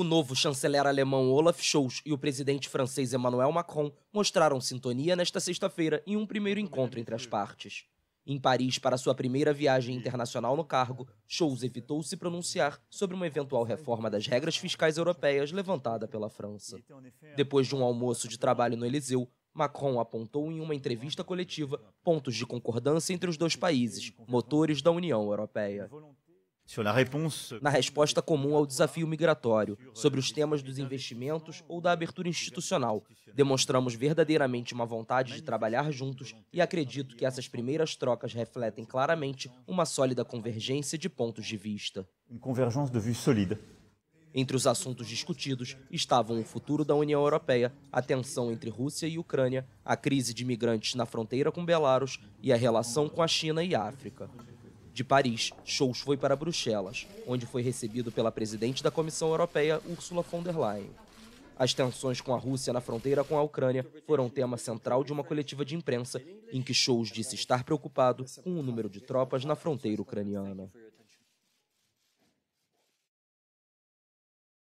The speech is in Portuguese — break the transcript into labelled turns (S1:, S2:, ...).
S1: O novo chanceler alemão Olaf Scholz e o presidente francês Emmanuel Macron mostraram sintonia nesta sexta-feira em um primeiro encontro entre as partes. Em Paris, para sua primeira viagem internacional no cargo, Scholz evitou se pronunciar sobre uma eventual reforma das regras fiscais europeias levantada pela França. Depois de um almoço de trabalho no Eliseu, Macron apontou em uma entrevista coletiva pontos de concordância entre os dois países, motores da União Europeia na resposta comum ao desafio migratório, sobre os temas dos investimentos ou da abertura institucional. Demonstramos verdadeiramente uma vontade de trabalhar juntos e acredito que essas primeiras trocas refletem claramente uma sólida convergência de pontos de vista.
S2: Uma convergência de vista sólida.
S1: Entre os assuntos discutidos estavam o futuro da União Europeia, a tensão entre Rússia e Ucrânia, a crise de migrantes na fronteira com Belarus e a relação com a China e África. De Paris, Scholz foi para Bruxelas, onde foi recebido pela presidente da Comissão Europeia, Ursula von der Leyen. As tensões com a Rússia na fronteira com a Ucrânia foram tema central de uma coletiva de imprensa, em que Scholz disse estar preocupado com o número de tropas na fronteira ucraniana.